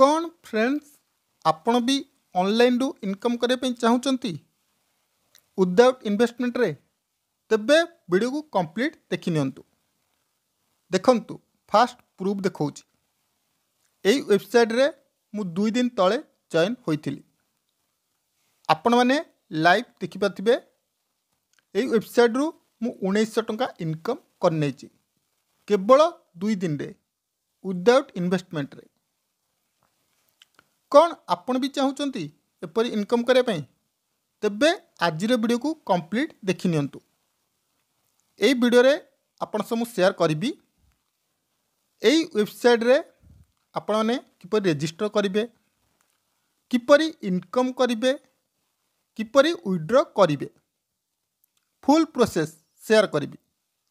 कौन फ्रेंड्स आपण भी ऑनलाइन रु इनकम करने चाहते विदाउट इन्वेस्टमेंट रे तबे वीडियो को कंप्लीट देखी देखु फास्ट प्रूफ देखा येबसाइट मुझे दुई दिन तले जॉन होती आपण मैने लाइव देखिपे येबसाइट रु मुश टा इनकम करवल दुई दिन रे विदाउट इन्वेस्टमेंट रे କ'ଣ ଆପଣ ବି ଚାହୁଁଛନ୍ତି ଏପରି ଇନକମ୍ କରିବା ପାଇଁ ତେବେ ଆଜିର ଭିଡ଼ିଓକୁ କମ୍ପ୍ଲିଟ୍ ଦେଖି ନିଅନ୍ତୁ ଏଇ ଭିଡ଼ିଓରେ ଆପଣ ସହ ମୁଁ ସେୟାର କରିବି ଏଇ ୱେବସାଇଟ୍ରେ ଆପଣମାନେ କିପରି ରେଜିଷ୍ଟର କରିବେ କିପରି ଇନକମ୍ କରିବେ କିପରି ୱିଡ୍ର କରିବେ ଫୁଲ୍ ପ୍ରୋସେସ୍ ସେୟାର କରିବି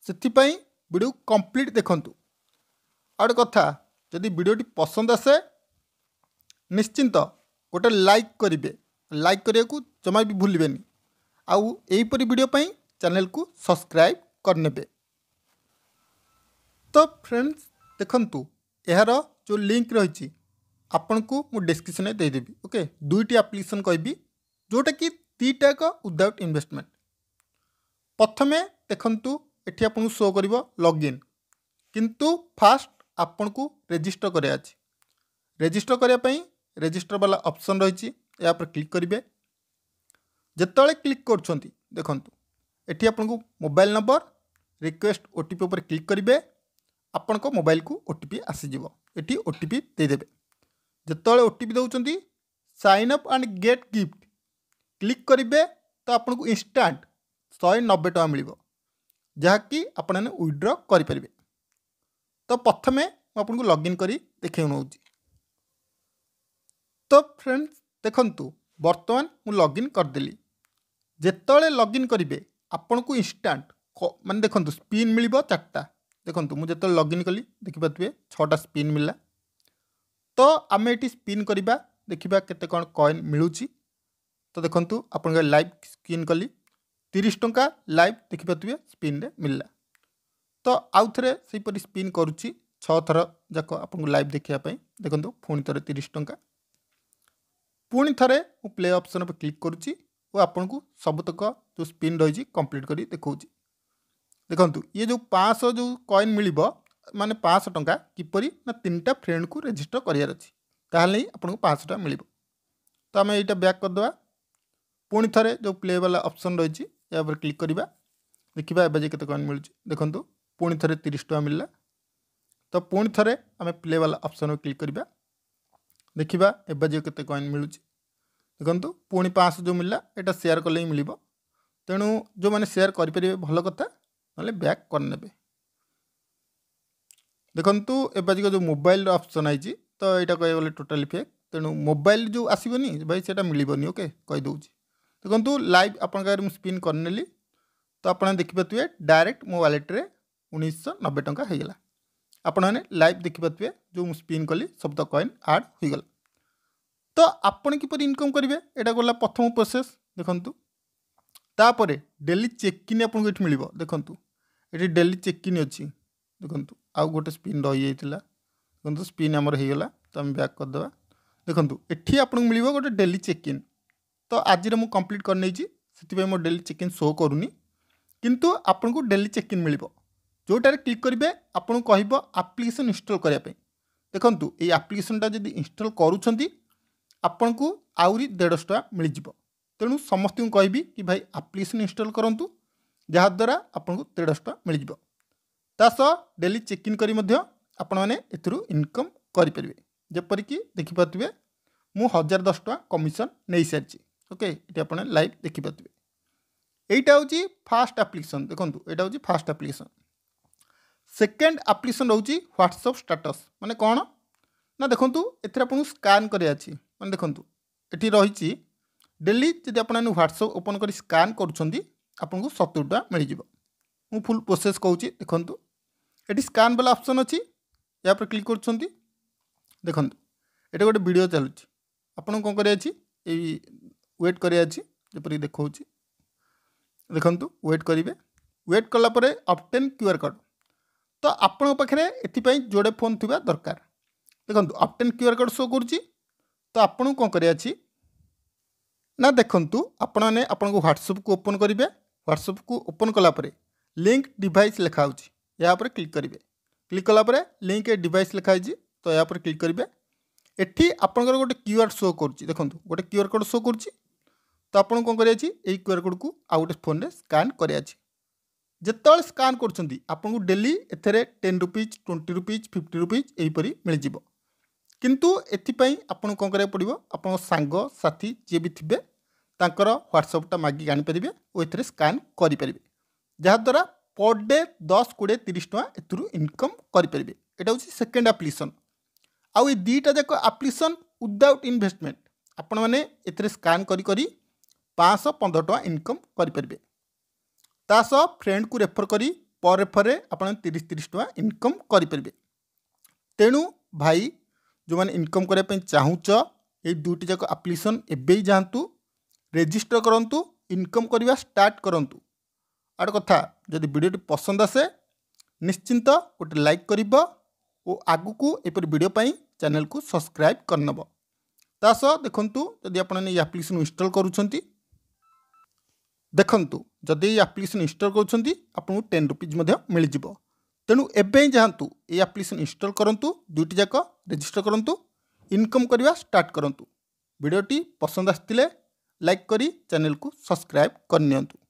ସେଥିପାଇଁ ଭିଡ଼ିଓକୁ କମ୍ପ୍ଲିଟ୍ ଦେଖନ୍ତୁ ଆଉ ଗୋଟେ କଥା ଯଦି ଭିଡ଼ିଓଟି ପସନ୍ଦ ଆସେ ନିଶ୍ଚିନ୍ତ ଗୋଟେ ଲାଇକ୍ କରିବେ ଲାଇକ୍ କରିବାକୁ ଜମା ବି ଭୁଲିବେନି ଆଉ ଏହିପରି ଭିଡ଼ିଓ ପାଇଁ ଚ୍ୟାନେଲ୍କୁ ସବସ୍କ୍ରାଇବ୍ କରିନେବେ ତ ଫ୍ରେଣ୍ଡସ୍ ଦେଖନ୍ତୁ ଏହାର ଯେଉଁ ଲିଙ୍କ୍ ରହିଛି ଆପଣଙ୍କୁ ମୁଁ ଡିସ୍କ୍ରିପ୍ସନ୍ରେ ଦେଇଦେବି ଓକେ ଦୁଇଟି ଆପ୍ଲିକେସନ୍ କହିବି ଯେଉଁଟାକି ଦୁଇଟା ଏକ ୱିଦାଉଟ୍ ଇନଭେଷ୍ଟମେଣ୍ଟ ପ୍ରଥମେ ଦେଖନ୍ତୁ ଏଠି ଆପଣଙ୍କୁ ଶୋ କରିବ ଲଗ୍ଇନ୍ କିନ୍ତୁ ଫାଷ୍ଟ ଆପଣଙ୍କୁ ରେଜିଷ୍ଟର କରିବା ଅଛି ରେଜିଷ୍ଟର କରିବା ପାଇଁ ରେଜିଷ୍ଟର ବାଲା ଅପସନ୍ ରହିଛି ଏହା ଉପରେ କ୍ଲିକ୍ କରିବେ ଯେତେବେଳେ କ୍ଲିକ୍ କରୁଛନ୍ତି ଦେଖନ୍ତୁ ଏଠି ଆପଣଙ୍କୁ mobile number request O T P ଉପରେ କ୍ଲିକ୍ କରିବେ ଆପଣଙ୍କ ମୋବାଇଲକୁ ଓ ଟି ପି ଆସିଯିବ ଏଠି ଓ ଟି ପି ଦେଇଦେବେ ଯେତେବେଳେ ଓ ଟି ପି ଦେଉଛନ୍ତି sign up and get gift click କରିବେ ତ ଆପଣଙ୍କୁ ଇନଷ୍ଟାଣ୍ଟ ଶହେ ନବେ ଟଙ୍କା ମିଳିବ ଯାହାକି ଆପଣମାନେ ୱିଡ୍ର କରିପାରିବେ ତ ପ୍ରଥମେ ମୁଁ ଆପଣଙ୍କୁ ଲଗ୍ଇନ୍ କରି ଦେଖାଇ ନେଉଛି তো ফ্রেন্ডস দেখন্তু ବର୍ତ୍ତମାନ ମୁଁ ଲଗ୍ଇନ୍ କରିଦେଲି ଯେତେବେଳେ ଲଗ୍ଇନ୍ କରିବେ ଆପଣଙ୍କୁ ଇନଷ୍ଟାଣ୍ଟ ମାନେ ଦେଖନ୍ତୁ ସ୍ପିନ୍ ମିଳିବ ଚାରିଟା ଦେଖନ୍ତୁ ମୁଁ ଯେତେବେଳେ ଲଗ୍ଇନ୍ କଲି ଦେଖିପାରୁଥିବେ ଛଅଟା ସ୍ପିନ୍ ମିଳିଲା ତ ଆମେ ଏଠି ସ୍ପିନ୍ କରିବା ଦେଖିବା କେତେ କ'ଣ କଏନ୍ ମିଳୁଛି ତ ଦେଖନ୍ତୁ ଆପଣଙ୍କ ଲାଇଭ୍ ସ୍କିନ୍ କଲି ତିରିଶ ଟଙ୍କା ଲାଇଭ୍ ଦେଖିପାରୁଥିବେ ସ୍ପିନ୍ରେ ମିଳିଲା ତ ଆଉ ଥରେ ସେହିପରି ସ୍ପିନ୍ କରୁଛି ଛଅ ଥର ଯାକ ଆପଣଙ୍କୁ ଲାଇଭ୍ ଦେଖିବା ପାଇଁ ଦେଖନ୍ତୁ ପୁଣି ଥରେ ତିରିଶ ଟଙ୍କା পুঁ থে মু প্লে অপসন উপরে ক্লিক করুছি ও আপনার সবুতক যে স্পিন রয়েছে কমপ্লিট করে দেখছি দেখুন ইয়ে যে পাঁচশো যে কয়েন মিলব মানে পাঁচশো টঙ্কা কিপর না তিনটা ফ্রেন্ড কু রেজিষ্টর করার অছি তাহলে হি আপনার পাঁচশো টাকা মিলব তো আমি এইটা ব্যাক করদেবা পুঁ থে যে প্লে বালা অপসন রয়েছে এর উপরে ক্লিক করা देखा एवं के कॉइन मिलू देखु पुणी थे तीस टाँग मिलला तो पुणी थे आम प्ले वाला अप्सन क्लिक करवा ଦେଖିବା ଏବାଜି କେତେ କଏନ୍ ମିଳୁଛି ଦେଖନ୍ତୁ ପୁଣି ପାଞ୍ଚଶହ ଯେଉଁ ମିଳିଲା ଏଇଟା ସେୟାର କଲେ ହିଁ ମିଳିବ ତେଣୁ ଯେଉଁମାନେ ସେୟାର କରିପାରିବେ ଭଲ କଥା ନହେଲେ ବ୍ୟାକ୍ କରିନେବେ ଦେଖନ୍ତୁ ଏବାଜିକ ଯେଉଁ ମୋବାଇଲର ଅପସନ୍ ଆଇଛି ତ ଏଇଟା କହିବାକୁ ଗଲେ ଟୋଟାଲି ଫେକ୍ ତେଣୁ ମୋବାଇଲ ଯେଉଁ ଆସିବନି ଭାଇ ସେଇଟା ମିଳିବନି ଓକେ କହିଦେଉଛି ଦେଖନ୍ତୁ ଲାଇଭ୍ ଆପଣଙ୍କ ଆଗରେ ମୁଁ ସ୍ପିନ୍ କରିନେଲି ତ ଆପଣ ଦେଖିପାରୁଥିବେ ଡାଇରେକ୍ଟ ମୋ ୱାଲେଟ୍ରେ ଉଣେଇଶହ ନବେ ଟଙ୍କା ହୋଇଗଲା ଆପଣମାନେ ଲାଇଭ୍ ଦେଖିପାରୁଥିବେ ଯେଉଁ ମୁଁ ସ୍ପିନ୍ କଲି ଶବ୍ଦ କଏନ୍ ଆଡ଼୍ ହୋଇଗଲା ତ ଆପଣ କିପରି ଇନକମ୍ କରିବେ ଏଇଟା ଗଲା ପ୍ରଥମ ପ୍ରୋସେସ୍ ଦେଖନ୍ତୁ ତାପରେ ଡେଲି ଚେକିନ୍ ଆପଣଙ୍କୁ ଏଠି ମିଳିବ ଦେଖନ୍ତୁ ଏଠି ଡେଲି ଚେକିନ୍ ଅଛି ଦେଖନ୍ତୁ ଆଉ ଗୋଟେ ସ୍ପିନ୍ ରହିଯାଇଥିଲା ଦେଖନ୍ତୁ ସ୍ପିନ୍ ଆମର ହୋଇଗଲା ତ ଆମେ ବ୍ୟାକ୍ କରିଦେବା ଦେଖନ୍ତୁ ଏଠି ଆପଣଙ୍କୁ ମିଳିବ ଗୋଟେ ଡେଲି ଚେକିନ୍ ତ ଆଜିର ମୁଁ କମ୍ପ୍ଲିଟ୍ କରିନେଇଛି ସେଥିପାଇଁ ମୋ ଡେଲି ଚେକିନ୍ ଶୋ କରୁନି କିନ୍ତୁ ଆପଣଙ୍କୁ ଡେଲି ଚେକିନ୍ ମିଳିବ ଯେଉଁଟାରେ କ୍ଲିକ୍ କରିବେ ଆପଣଙ୍କୁ କହିବ ଆପ୍ଲିକେସନ୍ ଇନଷ୍ଟଲ୍ କରିବା ପାଇଁ ଦେଖନ୍ତୁ ଏଇ ଆପ୍ଲିକେସନ୍ଟା ଯଦି ଇନଷ୍ଟଲ୍ କରୁଛନ୍ତି ଆପଣଙ୍କୁ ଆହୁରି ଦେଢ଼ଶହ ଟଙ୍କା ମିଳିଯିବ ତେଣୁ ସମସ୍ତଙ୍କୁ କହିବି କି ଭାଇ ଆପ୍ଲିକେସନ୍ ଇନଷ୍ଟଲ୍ କରନ୍ତୁ ଯାହାଦ୍ୱାରା ଆପଣଙ୍କୁ ଦେଢ଼ଶହ ଟଙ୍କା ମିଳିଯିବ ତା ସହ ଡେଲି ଚେକ୍ ଇନ୍ କରି ମଧ୍ୟ ଆପଣମାନେ ଏଥିରୁ ଇନକମ୍ କରିପାରିବେ ଯେପରିକି ଦେଖିପାରୁଥିବେ ମୁଁ ହଜାର ଦଶ ଟଙ୍କା କମିଶନ୍ ନେଇସାରିଛି ଓକେ ଏଠି ଆପଣ ଲାଇଭ୍ ଦେଖିପାରୁଥିବେ ଏଇଟା ହେଉଛି ଫାଷ୍ଟ ଆପ୍ଲିକେସନ୍ ଦେଖନ୍ତୁ ଏଇଟା ହେଉଛି ଫାଷ୍ଟ ଆପ୍ଲିକେସନ୍ ସେକେଣ୍ଡ ଆପ୍ଲିକେସନ୍ ରହୁଛି ହ୍ୱାଟ୍ସଅପ୍ ଷ୍ଟାଟସ୍ ମାନେ କ'ଣ ନା ଦେଖନ୍ତୁ ଏଥିରେ ଆପଣଙ୍କୁ ସ୍କାନ୍ କରିବା ଅଛି ମାନେ ଦେଖନ୍ତୁ ଏଠି ରହିଛି ଡେଲି ଯଦି ଆପଣ ଏଣେ ହ୍ୱାଟ୍ସଅପ୍ ଓପନ୍ କରି ସ୍କାନ୍ କରୁଛନ୍ତି ଆପଣଙ୍କୁ ସତୁରି ଟଙ୍କା ମିଳିଯିବ ମୁଁ ଫୁଲ୍ ପ୍ରୋସେସ୍ କହୁଛି ଦେଖନ୍ତୁ ଏଠି ସ୍କାନ୍ ବାଲା ଅପ୍ସନ୍ ଅଛି ଏହା ଉପରେ କ୍ଲିକ୍ କରୁଛନ୍ତି ଦେଖନ୍ତୁ ଏଠି ଗୋଟେ ଭିଡ଼ିଓ ଚାଲୁଛି ଆପଣଙ୍କୁ କ'ଣ କରିବା ଅଛି ଏଇ ୱେଟ୍ କରିବା ଅଛି ଯେପରିକି ଦେଖାଉଛି ଦେଖନ୍ତୁ ୱେଟ୍ କରିବେ ୱେଟ୍ କଲା ପରେ କ୍ୟୁ ଆର୍ କୋଡ଼୍ ତ ଆପଣଙ୍କ ପାଖରେ ଏଥିପାଇଁ ଯୋଡ଼େ ଫୋନ୍ ଥିବା ଦରକାର ଦେଖନ୍ତୁ ଅପ୍ଟେନ୍ କ୍ୟୁ ଆର୍ କୋଡ଼୍ ଶୋ କରୁଛି ତ ଆପଣଙ୍କୁ କ'ଣ କରିବା ଅଛି ନା ଦେଖନ୍ତୁ ଆପଣମାନେ ଆପଣଙ୍କୁ ହ୍ୱାଟ୍ସଅପ୍କୁ ଓପନ୍ କରିବେ ହ୍ୱାଟ୍ସଅପ୍କୁ ଓପନ୍ କଲା ପରେ ଲିଙ୍କ୍ ଡିଭାଇସ୍ ଲେଖା ହେଉଛି ଏହା ଉପରେ କ୍ଲିକ୍ କରିବେ କ୍ଲିକ୍ କଲା ପରେ ଲିଙ୍କ୍ ଡିଭାଇସ୍ ଲେଖା ହେଇଛି ତ ଏହା ଉପରେ କ୍ଲିକ୍ କରିବେ ଏଠି ଆପଣଙ୍କର ଗୋଟେ କ୍ୟୁ ଆର୍ ଶୋ କରୁଛି ଦେଖନ୍ତୁ ଗୋଟେ କ୍ୟୁ ଆର୍ କୋଡ଼୍ ଶୋ କରୁଛି ତ ଆପଣଙ୍କୁ କ'ଣ କରିଆଛି ଏଇ କ୍ୟୁ ଆର୍ କୋଡ଼୍କୁ ଆଉ ଗୋଟେ ଫୋନ୍ରେ ସ୍କାନ୍ କରିଆଛି ଯେତେବେଳେ ସ୍କାନ୍ କରୁଛନ୍ତି ଆପଣଙ୍କୁ ଡେଲି ଏଥିରେ ten rupees twenty rupees fifty rupees ଏହିପରି ମିଳିଯିବ କିନ୍ତୁ ଏଥିପାଇଁ ଆପଣଙ୍କୁ କ'ଣ କରିବାକୁ ପଡ଼ିବ ଆପଣଙ୍କ ସାଙ୍ଗ ସାଥି ଯିଏ ବି ଥିବେ ତାଙ୍କର ହ୍ୱାଟ୍ସଅପ୍ଟା ମାଗିକି ଆଣିପାରିବେ ଓ ଏଥିରେ ସ୍କାନ୍ କରିପାରିବେ ଯାହାଦ୍ୱାରା ପର୍ ଡେ ଦଶ କୋଡ଼ିଏ ତିରିଶ ଟଙ୍କା ଏଥିରୁ ଇନକମ୍ କରିପାରିବେ ଏଇଟା ହେଉଛି ସେକେଣ୍ଡ ଆପ୍ଲିକେସନ୍ ଆଉ ଏଇ ଦୁଇଟା ଯାକ ଆପ୍ଲିକେସନ୍ ୱିଦାଉଟ୍ ଇନଭେଷ୍ଟମେଣ୍ଟ ଆପଣମାନେ ଏଥିରେ ସ୍କାନ୍ କରି କରି ପାଞ୍ଚଶହ ପନ୍ଦର ଟଙ୍କା ଇନକମ୍ କରିପାରିବେ ତା ସହ ଫ୍ରେଣ୍ଡକୁ ରେଫର କରି ପର୍ ରେଫରରେ ଆପଣ ତିରିଶ ତିରିଶ ଟଙ୍କା ଇନକମ୍ କରିପାରିବେ ତେଣୁ ଭାଇ ଯେଉଁମାନେ ଇନକମ୍ କରିବା ପାଇଁ ଚାହୁଁଛ ଏଇ ଦୁଇଟି ଯାକ ଆପ୍ଲିକେସନ୍ ଏବେ ହିଁ ଯାଆନ୍ତୁ ରେଜିଷ୍ଟର କରନ୍ତୁ ଇନକମ୍ କରିବା ଷ୍ଟାର୍ଟ କରନ୍ତୁ ଆର କଥା ଯଦି ଭିଡ଼ିଓଟି ପସନ୍ଦ ଆସେ ନିଶ୍ଚିନ୍ତ ଗୋଟେ ଲାଇକ୍ କରିବ ଓ ଆଗକୁ ଏପରି ଭିଡ଼ିଓ ପାଇଁ ଚ୍ୟାନେଲକୁ ସବସ୍କ୍ରାଇବ୍ କରିନେବ ତା ସହ ଦେଖନ୍ତୁ ଯଦି ଆପଣ ଏଇ ଆପ୍ଲିକେସନ୍ ଇନଷ୍ଟଲ୍ କରୁଛନ୍ତି ଦେଖନ୍ତୁ ଯଦି ଏଇ ଆପ୍ଲିକେସନ୍ ଇନଷ୍ଟଲ୍ କରୁଛନ୍ତି ଆପଣଙ୍କୁ ଟେନ୍ ରୁପିଜ୍ ମଧ୍ୟ ମିଳିଯିବ ତେଣୁ ଏବେ ହିଁ ଯାଆନ୍ତୁ ଏଇ ଆପ୍ଲିକେସନ୍ ଇନଷ୍ଟଲ୍ କରନ୍ତୁ ଦୁଇଟି ଯାକ ରେଜିଷ୍ଟର୍ କରନ୍ତୁ ଇନକମ୍ କରିବା ଷ୍ଟାର୍ଟ କରନ୍ତୁ ଭିଡ଼ିଓଟି ପସନ୍ଦ ଆସିଥିଲେ ଲାଇକ୍ କରି ଚ୍ୟାନେଲ୍କୁ ସବସ୍କ୍ରାଇବ୍ କରିନିଅନ୍ତୁ